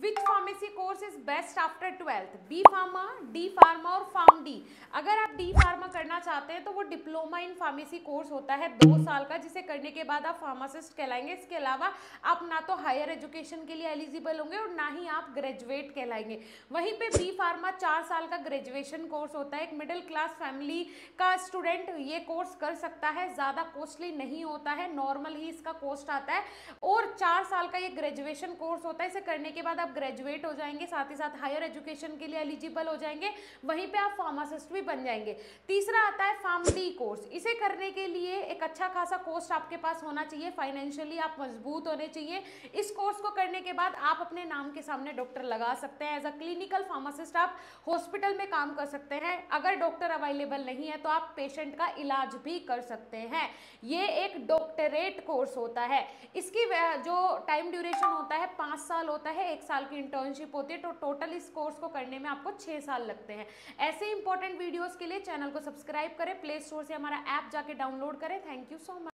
with pharmacy course is best after twelfth B pharma D pharma और pharm D अगर आप D pharma करना चाहते हैं तो वो डिप्लोमा इन फार्मेसी कोर्स होता है दो साल का जिसे करने के बाद आप फार्मासिस्ट कहलाएंगे इसके अलावा आप ना तो हायर एजुकेशन के लिए एलिजिबल होंगे और ना ही आप ग्रेजुएट कहलाएंगे वहीं पे बी फार्मा चार साल का ग्रेजुएशन कोर्स होता है एक मिडिल क्लास फैमिली का स्टूडेंट ये कोर्स कर सकता है ज़्यादा कॉस्टली नहीं होता है नॉर्मल ही इसका कॉस्ट आता है और चार साल का ये ग्रेजुएशन कोर्स होता है इसे करने के बाद बाद आप ग्रेजुएट हो जाएंगे साथ ही साथ हायर एजुकेशन के लिए एलिजिबल हो जाएंगे वहीं पे आप फार्मासिस्ट भी बन जाएंगे तीसरा आता है फार्म डी कोर्स इसे करने के लिए एक अच्छा खासा कोर्स आपके पास होना चाहिए फाइनेंशियली आप मजबूत होने चाहिए इस कोर्स को करने के बाद आप अपने नाम के सामने डॉक्टर लगा सकते हैं एज अ क्लिनिकल फार्मासिस्ट आप हॉस्पिटल में काम कर सकते हैं अगर डॉक्टर अवेलेबल नहीं है तो आप पेशेंट का इलाज भी कर सकते हैं ये एक डॉक्टरेट कोर्स होता है इसकी जो टाइम ड्यूरेशन होता है पाँच साल होता है एक साल की इंटर्नशिप होती है तो टोटल इस कोर्स को करने में आपको छः साल लगते हैं ऐसे इंपॉर्टेंट वीडियोज़ के लिए चैनल को सब्सक्राइब करें प्ले स्टोर से हमारा ऐप जाके डाउनलोड करें थैंक यू सो मच